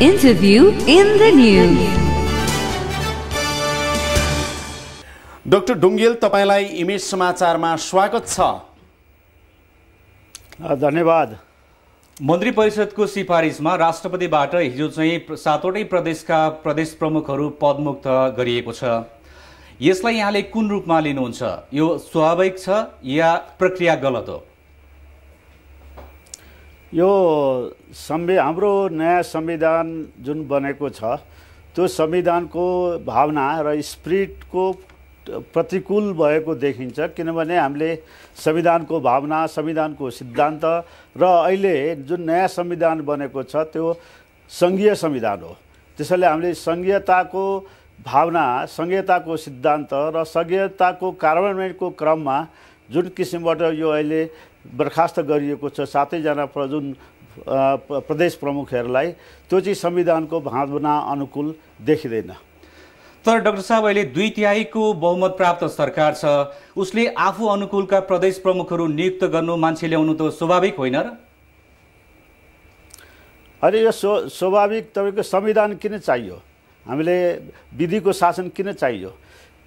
Interview इन द News. Doctor Dhungel तपाईँलाई इमेज समाचारमा स्वागत छ धन्यवाद मन्त्री परिषदको सिफारिसमा राष्ट्रपतिबाट हिजो चाहिँ सातवटै प्रदेशका प्रदेश प्रमुखहरू पदमुक्त गरिएको छ यसलाई यहाँले कुन रूपमा लिनुहुन्छ यो स्वाभाविक छ या प्रक्रिया गलत हो यो संवि हाम्रो नयाँ संविधान जुन बनेको छ त्यो संविधानको भावना र स्प्रिटको प्रतिकूल भएको देखिन्छ किनभने हामीले संविधानको भावना संविधानको सिद्धान्त र अहिले जुन नयाँ संविधान बनेको छ त्यो सङ्घीय संविधान हो त्यसैले हामीले सङ्घीयताको भावना सङ्घीयताको सिद्धान्त र सङ्घीयताको कार्यान्वयनको क्रममा जुन किसिमबाट यो अहिले बर्खास्त गरिएको छ सातैजना प्र जुन प्रदेश प्रमुखहरूलाई त्यो चाहिँ संविधानको भावना अनुकूल देखिँदैन तर डाक्टर साहब अहिले दुई तिहाईको बहुमत प्राप्त सरकार छ उसले आफू अनुकूलका प्रदेश प्रमुखहरू नियुक्त गर्नु मान्छे ल्याउनु त स्वाभाविक होइन र अहिले यो स्व स्वाभाविक तपाईँको संविधान किन चाहियो हामीले विधिको शासन किन चाहियो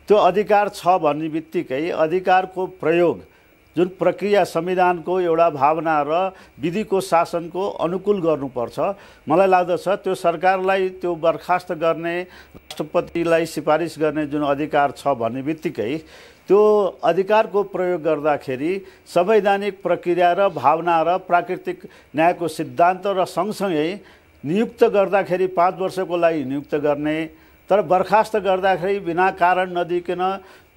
त्यो अधिकार छ भन्ने बित्तिकै अधिकारको प्रयोग जुन प्रक्रिया संविधानको एउटा भावना र विधिको शासनको अनुकूल गर्नुपर्छ मलाई लाग्दछ त्यो सरकारलाई त्यो बर्खास्त गर्ने राष्ट्रपतिलाई सिफारिस गर्ने जुन अधिकार छ भन्ने बित्तिकै त्यो अधिकारको प्रयोग गर्दाखेरि संवैधानिक प्रक्रिया र भावना र प्राकृतिक न्यायको सिद्धान्त र सँगसँगै नियुक्त गर्दाखेरि पाँच वर्षको लागि नियुक्त गर्ने तर बर्खास्त गर्दाखेरि बिना कारण नदिकन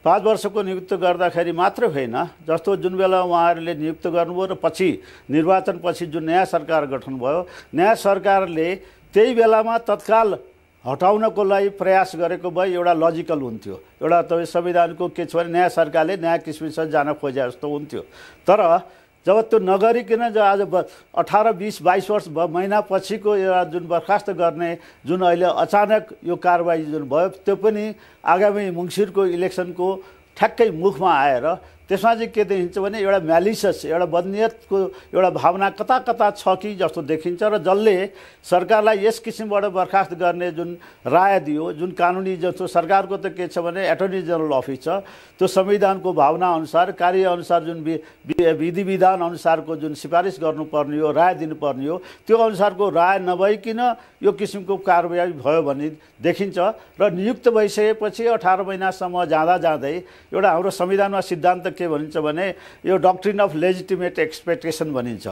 पाँच वर्षको नियुक्त गर्दाखेरि मात्र होइन जस्तो जुन बेला उहाँहरूले नियुक्त गर्नुभयो र पछि निर्वाचनपछि जुन नयाँ सरकार गठन भयो नयाँ सरकारले त्यही बेलामा तत्काल हटाउनको लागि प्रयास गरेको भए एउटा लजिकल हुन्थ्यो एउटा तपाईँ संविधानको के छ भने नयाँ सरकारले नयाँ किसिमसँग जान खोजे जस्तो हुन्थ्यो तर जब त्यो नगरिकन जब आज अठार बिस बाइस वर्ष महिनापछिको एउटा जुन बर्खास्त गर्ने जुन अहिले अचानक यो कारवाही जुन भयो त्यो पनि आगामी मुङ्सिरको इलेक्सनको ठ्याक्कै मुखमा आएर त्यसमा चाहिँ के देखिन्छ भने एउटा म्यालिसस एउटा बदनियतको एउटा भावना कता कता छ कि जस्तो देखिन्छ र जसले सरकारलाई यस किसिमबाट बर्खास्त गर्ने जुन राय दियो जुन कानुनी जस्तो सरकारको त के छ भने एटर्नी जेनरल अफिस छ त्यो संविधानको भावना भावनाअनुसार कार्यअनुसार जुन विधि विधान अनुसारको जुन सिफारिस गर्नुपर्ने हो राय दिनुपर्ने हो त्यो अनुसारको राय नभइकन यो किसिमको कारवाही भयो भने देखिन्छ र नियुक्त भइसकेपछि अठार महिनासम्म जाँदा जाँदै एउटा हाम्रो संविधानमा सिद्धान्त के भनिन्छ भने यो डक्ट्रिन अफ लेजिटिमेट एक्सपेक्टेसन भनिन्छ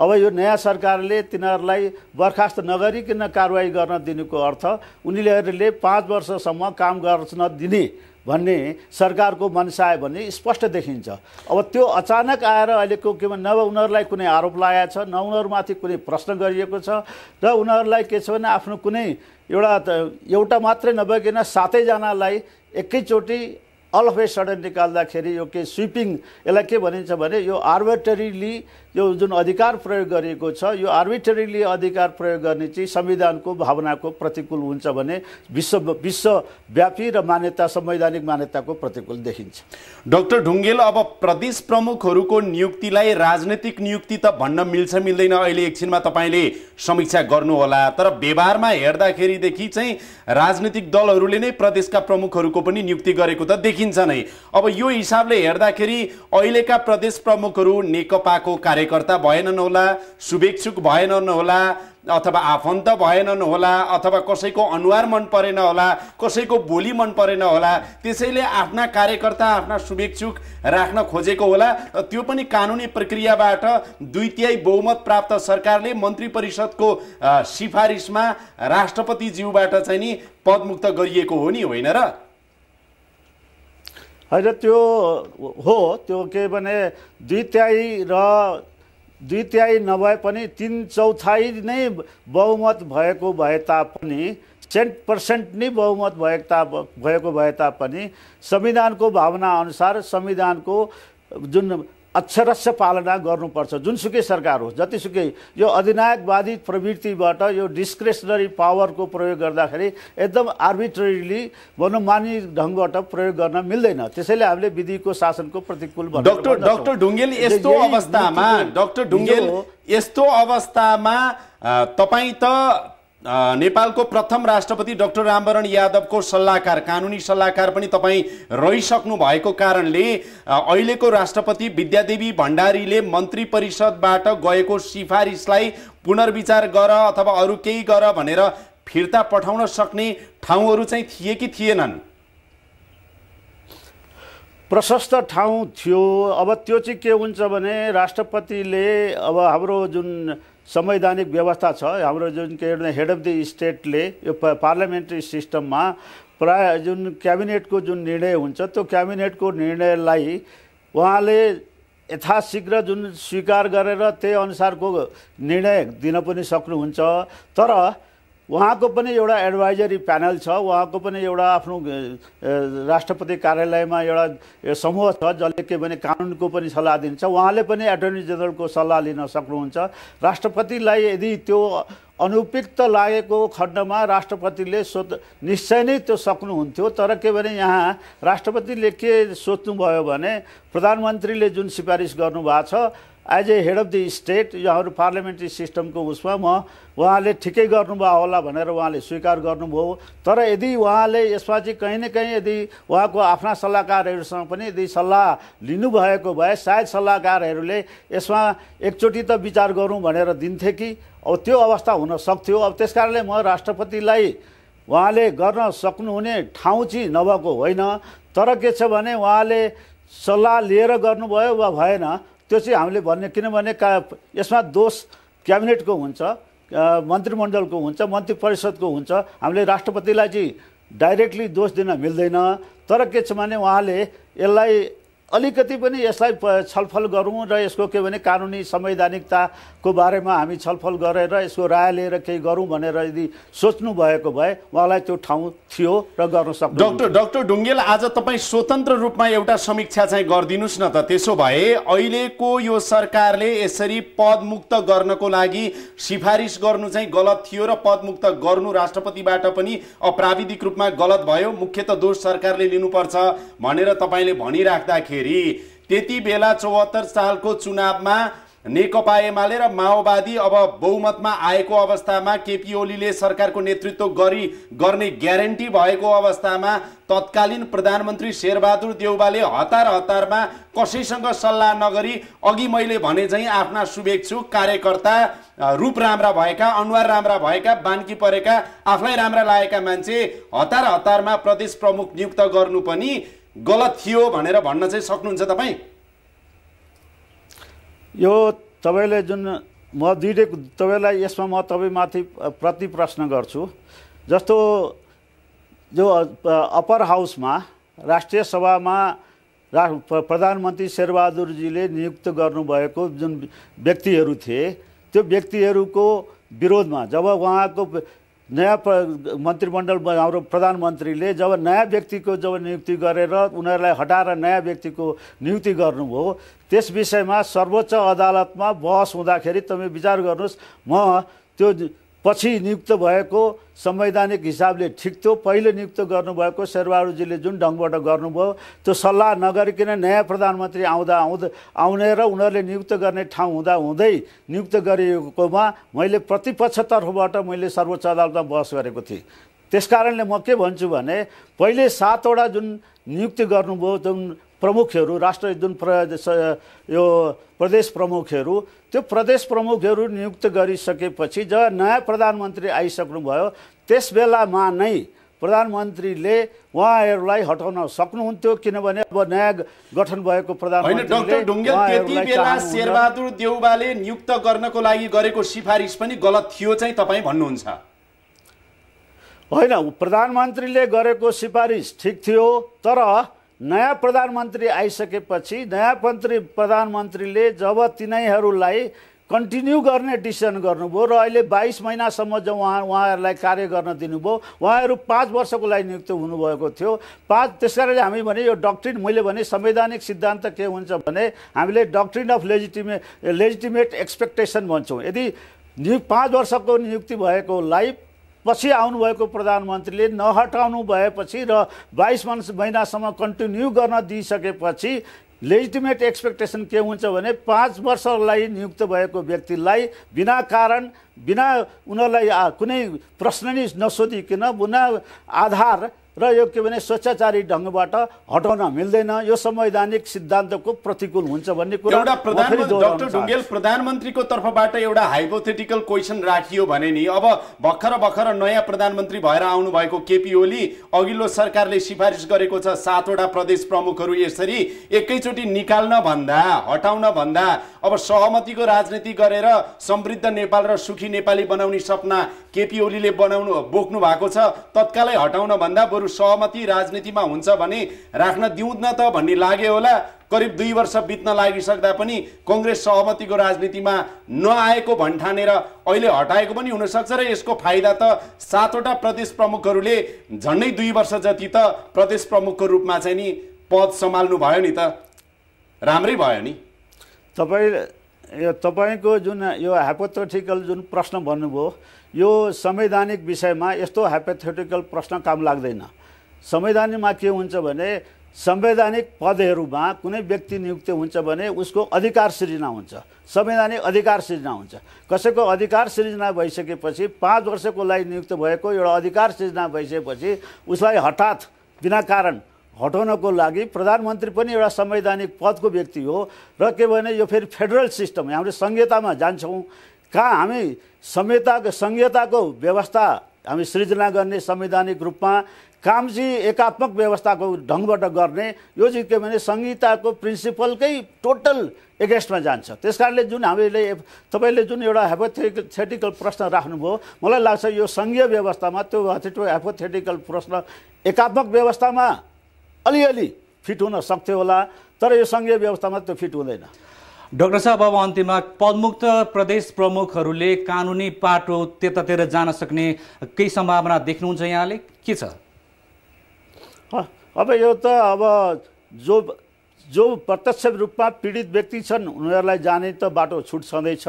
अब यो नयाँ सरकारले तिनीहरूलाई बर्खास्त नगरिकन कारवाही गर्न दिनुको अर्थ उनीहरूले पाँच वर्षसम्म काम गर्न दिने भन्ने सरकारको मनसायो भने स्पष्ट देखिन्छ अब त्यो अचानक आएर अहिलेको के भन्नु नभए उनीहरूलाई कुनै आरोप लागेको छ न उनीहरूमाथि कुनै प्रश्न गरिएको छ र उनीहरूलाई के छ भने आफ्नो कुनै एउटा एउटा मात्रै नभइकन सातैजनालाई एकैचोटि अल अफ सडन निकाल्दाखेरि यो के स्विपिङ यसलाई के भनिन्छ भने यो आर्बिटरीली यो जुन अधिकार प्रयोग गरिएको छ यो आर्बिटरीली अधिकार प्रयोग गर्ने चाहिँ संविधानको भावनाको प्रतिकूल हुन्छ भने विश्व विश्वव्यापी र मान्यता संवैधानिक मान्यताको प्रतिकूल देखिन्छ डाक्टर ढुङ्गेल अब प्रदेश प्रमुखहरूको नियुक्तिलाई राजनैतिक नियुक्ति त भन्न मिल्छ मिल्दैन अहिले एकछिनमा तपाईँले समीक्षा गर्नुहोला तर व्यवहारमा हेर्दाखेरिदेखि चाहिँ राजनैतिक दलहरूले नै प्रदेशका प्रमुखहरूको पनि नियुक्ति गरेको त देखिन्छ नै अब यो हिसाबले हेर्दाखेरि अहिलेका प्रदेश प्रमुखहरू नेकपाको कार्य कार्यकर्ता भएनन् होला शुभेच्छुक भएनन् होला अथवा आफन्त भएनन् होला अथवा कसैको अनुहार मन परेन होला कसैको बोली मन परेन होला त्यसैले आफ्ना कार्यकर्ता आफ्ना शुभेच्छुक राख्न खोजेको होला र त्यो पनि कानुनी प्रक्रियाबाट दुई बहुमत प्राप्त सरकारले मन्त्री परिषदको सिफारिसमा राष्ट्रपतिज्यूबाट चाहिँ नि पदमुक्त गरिएको हो नि होइन र होइन त्यो हो त्यो के भने दुई र दुई नभए पनि तिन चौथाइ नै बहुमत भएको भए तापनि सेन्ट पर्सेन्ट नै बहुमत भए ता भएको भए तापनि संविधानको भावना अनुसार संविधानको जुन अक्षरस्य पालना गर्नुपर्छ जुनसुकै सरकार होस् जतिसुकै यो अधिनायकवादी प्रवृत्तिबाट यो डिस्क्रेसनरी पावरको प्रयोग गर्दाखेरि एकदम आर्बिट्रेरीली मनोमानी ढङ्गबाट प्रयोग गर्न मिल्दैन त्यसैले हामीले विधिको शासनको प्रतिकूल डक्टर डक्टर ढुङ्गेल यस्तो अवस्थामा डक्टर ढुङ्गेल यस्तो अवस्थामा तपाईँ त नेपालको प्रथम राष्ट्रपति डाक्टर रामवरण यादवको सल्लाहकार कानुनी सल्लाहकार पनि तपाईँ रहिसक्नु भएको कारणले अहिलेको राष्ट्रपति विद्यादेवी भण्डारीले मन्त्री परिषदबाट गएको सिफारिसलाई पुनर्विचार गर अथवा अरू केही गर भनेर फिर्ता पठाउन सक्ने ठाउँहरू चाहिँ थिए कि थिएनन् प्रशस्त ठाउँ थियो अब त्यो चाहिँ के हुन्छ भने राष्ट्रपतिले अब हाम्रो जुन संवैधानिक व्यवस्था छ हाम्रो जुन के भने हेड अफ द स्टेटले यो पार्लियामेन्ट्री सिस्टममा प्राय जुन क्याबिनेटको जुन निर्णय हुन्छ त्यो क्याबिनेटको निर्णयलाई उहाँले यथाशीघ्र जुन स्वीकार गरेर त्यही अनुसारको निर्णय दिन पनि सक्नुहुन्छ तर उहाँको पनि एउटा एडभाइजरी प्यानल छ उहाँको पनि एउटा आफ्नो राष्ट्रपति कार्यालयमा एउटा समूह छ जसले के भने कानुनको पनि सल्लाह दिन्छ उहाँले पनि एटर्नी जेनरलको सल्लाह लिन सक्नुहुन्छ राष्ट्रपतिलाई यदि त्यो अनुपयुक्त लागेको खण्डमा राष्ट्रपतिले सोध निश्चय नै त्यो सक्नुहुन्थ्यो तर के भने यहाँ राष्ट्रपतिले के सोच्नुभयो भने प्रधानमन्त्रीले जुन सिफारिस गर्नुभएको छ as a head of the state यो हाम्रो पार्लियामेन्ट्री सिस्टमको उसमा म उहाँले ठिकै गर्नुभयो होला भनेर उहाँले स्वीकार गर्नुभयो तर यदि उहाँले यसमा चाहिँ कहीँ न कहीँ यदि उहाँको आफ्ना सल्लाहकारहरूसँग पनि यदि सल्लाह लिनुभएको भए सायद सल्लाहकारहरूले यसमा एकचोटि त विचार गरौँ भनेर दिन्थे कि अब त्यो अवस्था हुन सक्थ्यो अब त्यस कारणले म राष्ट्रपतिलाई उहाँले गर्न सक्नुहुने ठाउँ चाहिँ नभएको होइन तर के छ भने उहाँले सल्लाह लिएर गर्नुभयो वा भएन त्यो चाहिँ हामीले भन्ने किनभने का यसमा दोष क्याबिनेटको हुन्छ मन्त्रीमण्डलको हुन्छ मन्त्री परिषदको हुन्छ हामीले राष्ट्रपतिलाई चाहिँ डाइरेक्टली दोष दिन मिल्दैन तर के छ भने उहाँले यसलाई अलिकति पनि यसलाई छलफल गरौँ र यसको के भने कानुनी संवैधानिकताको बारेमा हामी छलफल गरेर यसको राय लिएर केही गरौँ भनेर यदि सोच्नु भएको भए उहाँलाई त्यो ठाउँ थियो र गर्न सक्नु डक्टर डक्टर ढुङ्गेल आज तपाईँ स्वतन्त्र रूपमा एउटा समीक्षा चाहिँ गरिदिनुहोस् न त त्यसो भए अहिलेको यो सरकारले यसरी पदमुक्त गर्नको लागि सिफारिस गर्नु चाहिँ गलत थियो र पदमुक्त गर्नु राष्ट्रपतिबाट पनि अप्राविधिक रूपमा गलत भयो मुख्यत दोष सरकारले लिनुपर्छ भनेर तपाईँले भनिराख्दाखेरि फेरि त्यति बेला चौहत्तर सालको चुनावमा नेकपा एमाले र माओवादी अब बहुमतमा आएको अवस्थामा केपी ओलीले सरकारको नेतृत्व गरी गर्ने ग्यारेन्टी भएको अवस्थामा तत्कालीन प्रधानमन्त्री शेरबहादुर देउबाले हतार हतारमा कसैसँग सल्लाह नगरी अघि मैले भने झैँ आफ्ना शुभेच्छु कार्यकर्ता रूप राम्रा भएका अनुहार राम्रा भएका बान्की परेका आफूलाई राम्रा लागेका मान्छे हतार हतारमा प्रदेश प्रमुख नियुक्त गर्नु पनि गलत थियो भनेर भन्न चाहिँ सक्नुहुन्छ तपाईँ यो तपाईँले जुन म दुइटै तपाईँलाई यसमा म तपाईँमाथि प्रति प्रश्न गर्छु जस्तो जो अप्पर हाउसमा राष्ट्रिय सभामा रा प्रधानमन्त्री शेरबहादुरजीले नियुक्त गर्नुभएको जुन व्यक्तिहरू थिए त्यो व्यक्तिहरूको विरोधमा जब उहाँको नयाँ मन्त्रीमण्डल हाम्रो प्रधानमन्त्रीले जब नयाँ व्यक्तिको जब नियुक्ति गरेर उनीहरूलाई हटाएर नयाँ व्यक्तिको नियुक्ति गर्नुभयो त्यस विषयमा सर्वोच्च अदालतमा बहस हुँदाखेरि तपाईँ विचार गर्नुहोस् म त्यो पछि नियुक्त भएको संवैधानिक हिसाबले ठिक थियो पहिले नियुक्त गर्नुभएको शेरबहादुरजीले जुन ढङ्गबाट गर्नुभयो त्यो सल्लाह नगरिकन नयाँ प्रधानमन्त्री आउँदा आउँदा आउने र उनीहरूले नियुक्त गर्ने ठाउँ हुँदा हुँदै नियुक्त गरिएकोमा मैले प्रतिपक्षतर्फबाट मैले सर्वोच्च अदालतमा बहस गरेको थिएँ त्यस कारणले म के भन्छु भने पहिले सातवटा जुन नियुक्ति गर्नुभयो जुन प्रमुखहरू राष्ट्र जुन प्र यो प्रदेश प्रमुखहरू त्यो प्रदेश प्रमुखहरू नियुक्त गरिसकेपछि जब नयाँ प्रधानमन्त्री आइसक्नुभयो त्यस बेलामा नै प्रधानमन्त्रीले उहाँहरूलाई हटाउन सक्नुहुन्थ्यो किनभने अब नयाँ गठन भएको शेरबहादुर देउबाले नियुक्त गर्नको लागि गरेको सिफारिस पनि गलत थियो चाहिँ तपाईँ भन्नुहुन्छ होइन प्रधानमन्त्रीले गरेको सिफारिस ठिक थियो तर नयाँ प्रधानमन्त्री आइसकेपछि नयाँ मन्त्री प्रधानमन्त्रीले जब तिनीहरूलाई कन्टिन्यू गर्ने डिसिसन गर्नुभयो र अहिले बाइस महिनासम्म जब उहाँ उहाँहरूलाई कार्य गर्न दिनुभयो उहाँहरू पाँच वर्षको लागि नियुक्त हुनुभएको थियो पाँच त्यस कारणले हामी भने यो डक्ट्रिन मैले भने संवैधानिक सिद्धान्त के हुन्छ भने हामीले doctrine of legitimate legitimate expectation भन्छौँ यदि नियु पाँच वर्षको नियुक्ति भएकोलाई पछि आउनुभएको प्रधानमन्त्रीले नहटाउनु भएपछि र बाइस महिनासम्म कन्टिन्यू गर्न दिइसकेपछि लेजिटिमेट एक्सपेक्टेसन के हुन्छ भने पाँच वर्षलाई नियुक्त भएको व्यक्तिलाई बिना कारण बिना उनीहरूलाई कुनै प्रश्न नै नसोधिकन बिना आधार र यो के भने स्वेच्छाचारी ढङ्गबाट हटाउन मिल्दैन यो संवैधानिक सिद्धान्तको प्रतिकूल हुन्छ भन्ने कुरा डाक्टर ढुङ्गेल प्रधानमन्त्रीको तर्फबाट एउटा हाइपोथेटिकल क्वेसन राखियो भने नि अब भर्खर भर्खर नयाँ प्रधानमन्त्री भएर आउनुभएको केपी ओली अघिल्लो सरकारले सिफारिस गरेको छ सातवटा प्रदेश प्रमुखहरू यसरी एकैचोटि निकाल्न भन्दा हटाउन भन्दा अब सहमतिको राजनीति गरेर समृद्ध नेपाल र सुखी नेपाली बनाउने सपना केपी ओलीले बनाउनु बोक्नु भएको छ तत्कालै हटाउन भन्दा बरु सहमति राजनीतिमा हुन्छ भने राख्न दिउँदैन त भन्ने लाग्यो होला करिब दुई वर्ष बित्न लागिसक्दा पनि कङ्ग्रेस सहमतिको राजनीतिमा नआएको भन्ठानेर अहिले हटाएको पनि हुनसक्छ र यसको फाइदा त सातवटा प्रदेश प्रमुखहरूले झन्डै दुई वर्ष जति त प्रदेश प्रमुखको रूपमा चाहिँ नि पद सम्हाल्नु भयो नि त राम्रै भयो नि तपाईँ यो तपाईँको जुन यो ह्यापोथेटिकल जुन प्रश्न भन्नुभयो यो संवैधानिक विषयमा यस्तो ह्यापोथेटिकल प्रश्न काम लाग्दैन संवैधानिकमा के हुन्छ भने संवैधानिक पदहरूमा कुनै व्यक्ति नियुक्त हुन्छ भने उसको अधिकार सृजना हुन्छ संवैधानिक अधिकार सृजना हुन्छ कसैको अधिकार सृजना भइसकेपछि पाँच वर्षको लागि नियुक्त भएको एउटा अधिकार सृजना भइसकेपछि उसलाई हठात बिना कारण हटाउनको लागि प्रधानमन्त्री पनि एउटा संवैधानिक पदको व्यक्ति हो र के भने यो फेरि फेडरल सिस्टम हामीले संहितामा जान्छौँ कहाँ हामी संहिताको संहिताको व्यवस्था हामी सृजना गर्ने संवैधानिक रूपमा काम चाहिँ एकात्मक व्यवस्थाको ढङ्गबाट गर्ने यो चाहिँ के भने संहिताको प्रिन्सिपलकै टोटल एगेन्स्टमा जान्छ त्यस कारणले जुन हामीले तपाईँले जुन एउटा हेपोथेटिकल प्रश्न राख्नुभयो मलाई लाग्छ यो सङ्घीय व्यवस्थामा त्यो हेपोथेटिकल प्रश्न एकात्मक व्यवस्थामा अलिअलि फिट हुन सक्थ्यो होला तर यो सङ्घीय व्यवस्थामा त्यो फिट हुँदैन डाक्टर साहब अब अन्तिममा पदमुक्त प्रदेश प्रमुखहरूले कानुनी पाटो त्यतातिर जान सक्ने केही सम्भावना देख्नुहुन्छ यहाँले के छ अब यो त अब जो जो प्रत्यक्ष रूपमा पीडित व्यक्ति छन् उनीहरूलाई जाने त बाटो छुट छँदैछ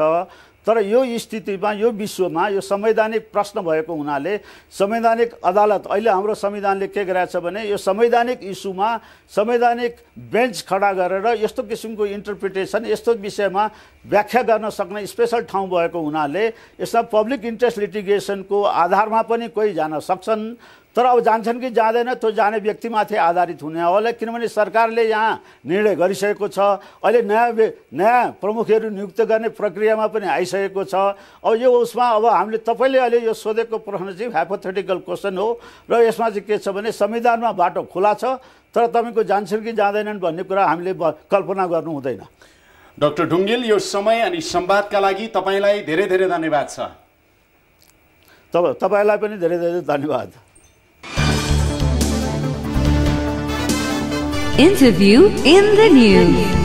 तर यो स्थितिमा यो विश्वमा यो संवैधानिक प्रश्न भएको हुनाले संवैधानिक अदालत अहिले हाम्रो संविधानले के गराएको छ भने यो संवैधानिक इस्युमा संवैधानिक बेन्च खडा गरेर यस्तो किसिमको इन्टरप्रिटेसन यस्तो विषयमा व्याख्या गर्न सक्ने स्पेसल ठाउँ भएको हुनाले यसमा पब्लिक इन्ट्रेस्ट लिटिगेसनको आधारमा पनि कोही जान सक्छन् तर अब जान्छन् कि जाँदैन त्यो जाने व्यक्तिमाथि आधारित हुने होला किनभने सरकारले यहाँ निर्णय गरिसकेको छ अहिले नयाँ नयाँ प्रमुखहरू नियुक्त गर्ने प्रक्रियामा पनि आइसकेको छ अब यो उसमा अब हामीले तपाईँले अहिले यो सोधेको प्रश्न चाहिँ हाइपोथेटिकल क्वेसन हो र यसमा चाहिँ के छ भने संविधानमा बाटो खुला छ तर तपाईँको जान्छन् कि जाँदैनन् भन्ने कुरा हामीले कल्पना गर्नु हुँदैन डाक्टर ढुङ्गेल यो समय अनि सम्वादका लागि तपाईँलाई धेरै धेरै धन्यवाद छ तपाईँलाई पनि धेरै धेरै धन्यवाद Interview in the News.